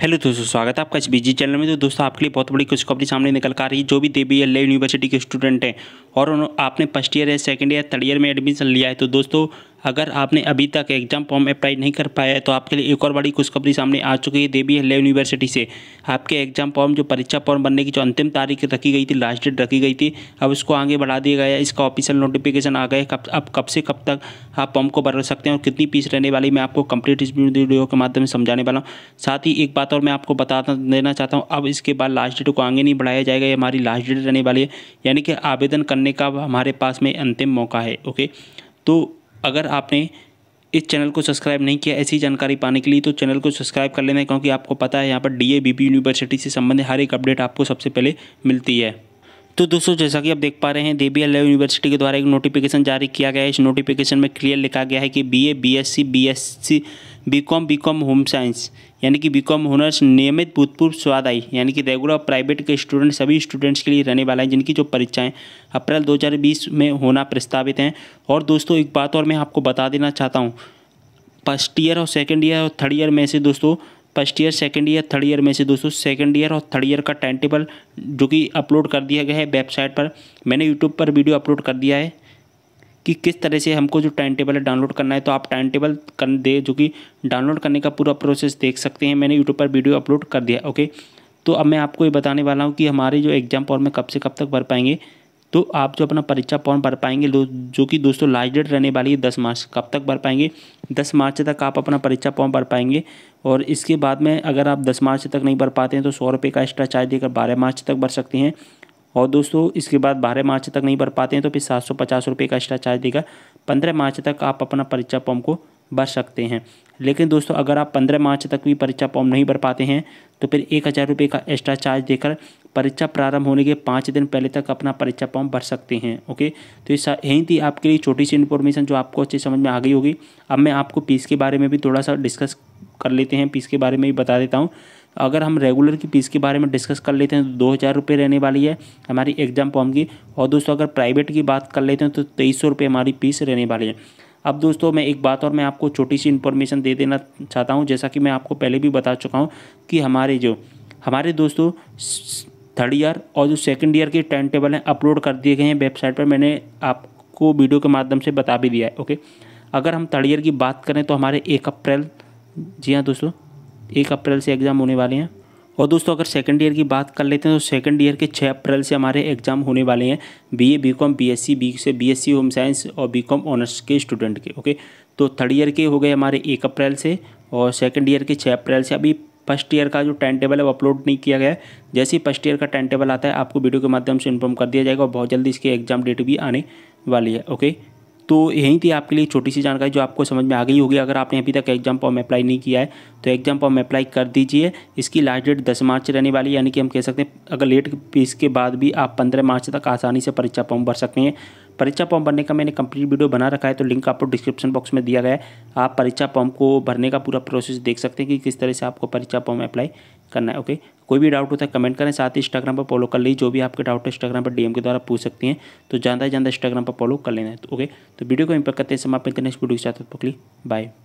hello दोस्तों स्वागत है आपका इस बीजी चैनल में तो दोस्तों आपके लिए बहुत बड़ी खुशखबरी सामने निकल कर आ रही है जो भी देवी एल यूनिवर्सिटी के स्टूडेंट हैं और आपने फर्स्ट ईयर या सेकेंड ईयर थर्ड ईयर में एडमिशन लिया है तो दोस्तों अगर आपने अभी तक एग्जाम फॉर्म अप्लाई नहीं कर पाया है तो आपके लिए एक और बड़ी खुशखबरी सामने आ चुकी है देवी हल्ले यूनिवर्सिटी से आपके एग्जाम फॉर्म जो परीक्षा फॉर्म बनने की जो अंतिम तारीख रखी गई थी लास्ट डेट रखी गई थी अब उसको आगे बढ़ा दिया गया है इसका ऑफिशियल नोटिफिकेशन आ गया कब अब कब से कब तक आप फॉर्म को भर सकते हैं और कितनी फीस रहने वाली मैं आपको कंप्लीट इस वीडियो के माध्यम से समझाने वाला हूँ साथ ही एक बात और मैं आपको बता देना चाहता हूँ अब इसके बाद लास्ट डेट को आगे नहीं बढ़ाया जाएगा ये हमारी लास्ट डेट रहने वाली है यानी कि आवेदन करने का हमारे पास में अंतिम मौका है ओके तो अगर आपने इस चैनल को सब्सक्राइब नहीं किया ऐसी जानकारी पाने के लिए तो चैनल को सब्सक्राइब कर लेना क्योंकि आपको पता है यहाँ पर डी ए यूनिवर्सिटी से संबंधित हर एक अपडेट आपको सबसे पहले मिलती है तो दोस्तों जैसा कि आप देख पा रहे हैं देबिया लव यूनिवर्सिटी के द्वारा एक नोटिफिकेशन जारी किया गया है इस नोटिफिकेशन में क्लियर लिखा गया है कि BA BSc BSc BCom BCom home science यानी कि बीकॉम ऑनर्स नियमित भूतपूर्व आई यानी कि रेगुलर प्राइवेट के स्टूडेंट सभी स्टूडेंट्स के लिए रहने वाला है जिनकी जो परीक्षाएं अप्रैल 2020 में होना प्रस्तावित हैं और दोस्तों एक बात और मैं आपको बता देना चाहता हूँ फर्स्ट ईयर और सेकेंड ईयर और थर्ड ईयर में से दोस्तों first year second year third year में से दोस्तों सेकेंड ईयर और थर्ड ईयर का टाइम टेबल जो कि अपलोड कर दिया गया है वेबसाइट पर मैंने यूट्यूब पर वीडियो अपलोड कर दिया है कि किस तरह से हमको जो टाइम टेबल है डाउनलोड करना है तो आप टाइम टेबल कर दे जो कि डाउनलोड करने का पूरा प्रोसेस देख सकते हैं मैंने यूट्यूब पर वीडियो अपलोड कर दिया ओके तो अब मैं आपको ये बताने वाला हूँ कि हमारे जो एग्ज़ाम फॉर्म है कब से कब तक भर पाएंगे तो आप जो अपना परीक्षा फॉर्म भर पाएंगे जो कि दोस्तों लास्ट डेट रहने वाली है दस मार्च कब तक भर पाएंगे दस मार्च तक आप अपना परीक्षा फॉर्म भर पाएंगे और इसके बाद में अगर आप दस मार्च तक नहीं भर पाते हैं तो सौ रुपये का एक्स्ट्रा चार्ज देकर बारह मार्च तक भर सकते हैं और दोस्तों इसके बाद बारह मार्च तक नहीं भर पाते हैं तो फिर सात सौ पचास रुपये का एक्स्ट्रा चार्ज देगा पंद्रह मार्च तक आप अपना परीक्षा फॉर्म को भर सकते हैं लेकिन दोस्तों अगर आप पंद्रह मार्च तक भी परीक्षा फॉर्म नहीं भर पाते हैं तो फिर एक हज़ार रुपये का एक्स्ट्रा चार्ज देकर परीक्षा प्रारंभ होने के पाँच दिन पहले तक अपना परीक्षा फॉर्म भर सकते हैं ओके तो ये यही थी आपके लिए छोटी सी इन्फॉर्मेशन जो आपको अच्छी समझ में आ गई होगी अब मैं आपको पीस के बारे में भी थोड़ा सा डिस्कस कर लेते हैं पीस के बारे में भी बता देता हूँ अगर हम रेगुलर की फीस के बारे में डिस्कस कर लेते हैं तो दो हज़ार रुपये रहने वाली है हमारी एग्ज़ाम फॉर्म की और दोस्तों अगर प्राइवेट की बात कर लेते हैं तो तेईस सौ रुपये हमारी फीस रहने वाली है अब दोस्तों मैं एक बात और मैं आपको छोटी सी इन्फॉर्मेशन दे देना चाहता हूँ जैसा कि मैं आपको पहले भी बता चुका हूँ कि हमारे जो हमारे दोस्तों थर्ड ईयर और जो सेकंड ईयर के टाइम टेबल हैं अपलोड कर दिए गए हैं वेबसाइट पर मैंने आपको वीडियो के माध्यम से बता भी दिया है ओके अगर हम थर्ड ईयर की बात करें तो हमारे एक अप्रैल जी हाँ दोस्तों एक अप्रैल से एग्ज़ाम होने वाले हैं और दोस्तों अगर सेकंड ईयर की बात कर लेते हैं तो सेकंड ईयर के छः अप्रैल से हमारे एग्ज़ाम होने वाले हैं बीए बीकॉम बीएससी बी से बीएससी होम साइंस और बीकॉम ऑनर्स के स्टूडेंट के ओके तो थर्ड ईयर के हो गए हमारे एक अप्रैल से और सेकेंड ईयर के छः अप्रैल से अभी फर्स्ट ईयर का जो टाइम टेबल है वो अपलोड नहीं किया गया है जैसे ही फर्स्ट ईयर का टाइम टेबल आता है आपको वीडियो के माध्यम से इन्फॉर्म कर दिया जाएगा और बहुत जल्दी इसकी एग्ज़ाम डेट भी आने वाली है ओके तो यही थी आपके लिए छोटी सी जानकारी जो आपको समझ में आ गई होगी अगर आपने अभी तक एग्जाम फॉर्म अप्लाई नहीं किया है तो एग्जाम फॉर्म अप्लाई कर दीजिए इसकी लास्ट डेट दस मार्च रहने वाली यानी कि हम कह सकते हैं अगर लेट फीस के बाद भी आप पंद्रह मार्च तक आसानी से परीक्षा फॉर्म भर सकते हैं परीक्षा फॉर्म भरने का मैंने कंप्लीट वीडियो बना रखा है तो लिंक आपको डिस्क्रिप्शन बॉक्स में दिया गया है आप परीक्षा फॉर्म को भरने का पूरा प्रोसेस देख सकते हैं कि किस तरह से आपको परीक्षा फॉर्म अप्लाई करना है ओके कोई भी डाउट होता है कमेंट करें साथ ही इंस्टाग्राम पर फॉलो कर लीजिए जो भी आपके डाउट है इंस्टाग्राम पर डीएम के द्वारा पूछ सकती हैं तो ज्यादा ज्यादा इंस्टाग्राम पर फॉलो कर लेना है तो ओके तो वीडियो को इम्पैक्ट करते हैं समाप्त नेक्स्ट वीडियो के साथ बाय